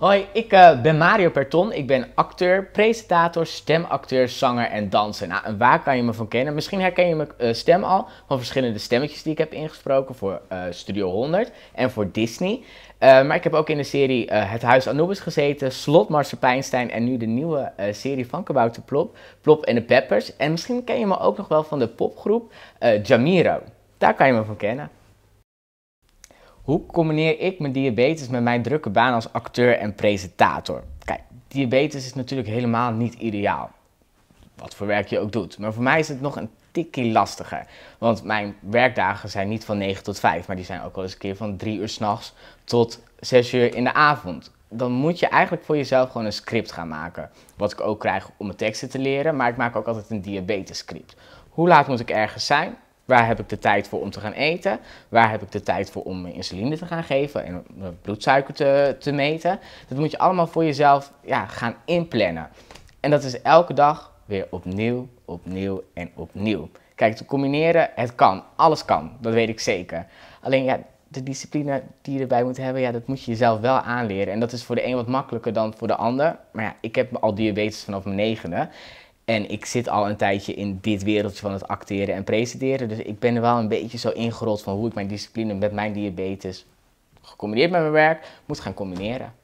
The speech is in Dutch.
Hoi, ik eh, ben Mario Perton. Ik ben acteur, presentator, stemacteur, zanger en danser. Nou, en waar kan je me van kennen? Misschien herken je mijn eh, stem al van verschillende stemmetjes die ik heb ingesproken voor eh, Studio 100 en voor Disney. maar ik heb ook in de serie Het Huis Anubis gezeten, Slot Marcel Pijnstein en nu de nieuwe serie van Kabouter Plop, Plop en de Peppers. En misschien ken je me ook nog wel van de popgroep Jamiro. Daar kan je me van kennen. Hoe combineer ik mijn diabetes met mijn drukke baan als acteur en presentator? Kijk, diabetes is natuurlijk helemaal niet ideaal. Wat voor werk je ook doet. Maar voor mij is het nog een tikkie lastiger. Want mijn werkdagen zijn niet van 9 tot 5, maar die zijn ook wel eens een keer van 3 uur s'nachts tot 6 uur in de avond. Dan moet je eigenlijk voor jezelf gewoon een script gaan maken. Wat ik ook krijg om mijn teksten te leren, maar ik maak ook altijd een diabetes script. Hoe laat moet ik ergens zijn? Waar heb ik de tijd voor om te gaan eten? Waar heb ik de tijd voor om mijn insuline te gaan geven en mijn bloedsuiker te, te meten? Dat moet je allemaal voor jezelf ja, gaan inplannen. En dat is elke dag weer opnieuw, opnieuw en opnieuw. Kijk, te combineren, het kan. Alles kan, dat weet ik zeker. Alleen ja, de discipline die je erbij moet hebben, ja, dat moet je jezelf wel aanleren. En dat is voor de een wat makkelijker dan voor de ander. Maar ja, ik heb al diabetes vanaf mijn negende. En ik zit al een tijdje in dit wereldje van het acteren en presenteren. Dus ik ben er wel een beetje zo ingerold van hoe ik mijn discipline met mijn diabetes, gecombineerd met mijn werk, moet gaan combineren.